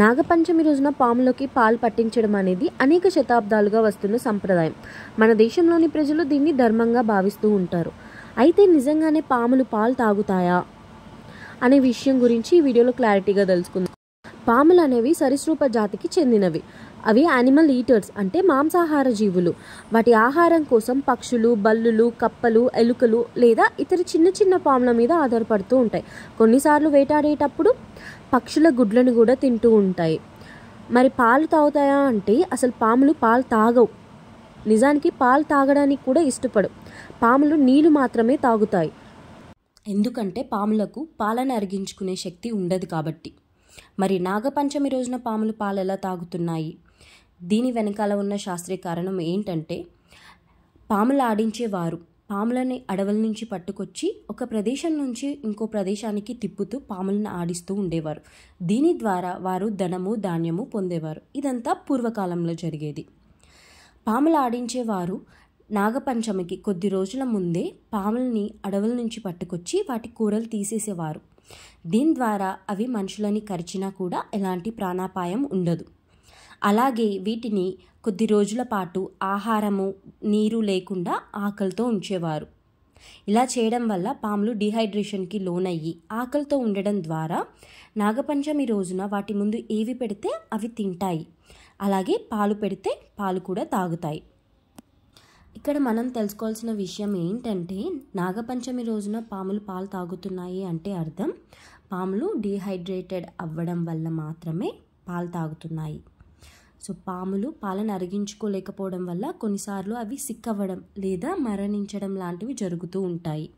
నాగపంచమి రోజున పాములకి పాలు పట్టించడం అనేది అనేక శతాబ్దాలుగా వస్తున్న సంప్రదాయం మన దేశంలోని ప్రజలు దీన్ని ధర్మంగా భావిస్తూ ఉంటారు అయితే నిజంగానే పాములు పాలు తాగుతాయా అనే విషయం గురించి ఈ వీడియోలో క్లారిటీగా తెలుసుకుందాం పాములు అనేవి సరీసృప జాతికి చెందినవి అవి యానిమల్ ఈటర్స్ అంటే మాంసాహార జీవులు వాటి ఆహారం కోసం పక్షులు బల్లులు కప్పలు ఎలుకలు లేదా ఇతర చిన్న చిన్న పాముల మీద ఆధారపడుతూ ఉంటాయి కొన్నిసార్లు వేటాడేటప్పుడు పక్షుల గుడ్లను కూడా తింటూ ఉంటాయి మరి పాలు తాగుతాయా అంటే అసలు పాములు పాలు తాగవు నిజానికి పాలు తాగడానికి కూడా ఇష్టపడవు పాములు నీళ్లు మాత్రమే తాగుతాయి ఎందుకంటే పాములకు పాలను అరిగించుకునే శక్తి ఉండదు కాబట్టి మరి నాగపంచమి రోజున పాములు పాలు ఎలా తాగుతున్నాయి దీని వెనకాల ఉన్న శాస్త్రీయ కారణం ఏంటంటే పాములు ఆడించేవారు పాములని అడవుల నుంచి పట్టుకొచ్చి ఒక ప్రదేశం నుంచి ఇంకో ప్రదేశానికి తిప్పుతూ పాములను ఆడిస్తూ ఉండేవారు దీని ద్వారా వారు ధనము ధాన్యము పొందేవారు ఇదంతా పూర్వకాలంలో జరిగేది పాములు ఆడించేవారు నాగపంచమికి కొద్ది రోజుల ముందే పాములని అడవుల నుంచి పట్టుకొచ్చి వాటి కూరలు తీసేసేవారు దీని ద్వారా అవి మనుషులని కరిచినా కూడా ఎలాంటి ప్రాణాపాయం ఉండదు అలాగే వీటిని కొద్ది రోజుల పాటు ఆహారము నీరు లేకుండా ఆకలితో ఉంచేవారు ఇలా చేయడం వల్ల పాములు డిహైడ్రేషన్కి లోనయ్యి ఆకలితో ఉండడం ద్వారా నాగపంచమి రోజున వాటి ముందు ఏవి పెడితే అవి తింటాయి అలాగే పాలు పెడితే పాలు కూడా తాగుతాయి ఇక్కడ మనం తెలుసుకోవాల్సిన విషయం ఏంటంటే నాగపంచమి రోజున పాములు పాలు తాగుతున్నాయి అంటే అర్థం పాములు డిహైడ్రేటెడ్ అవ్వడం వల్ల మాత్రమే పాలు తాగుతున్నాయి సో పాములు పాలను అరిగించుకోలేకపోవడం వల్ల కొన్నిసార్లు అవి సిక్కవ్వడం లేదా మరణించడం లాంటివి జరుగుతూ ఉంటాయి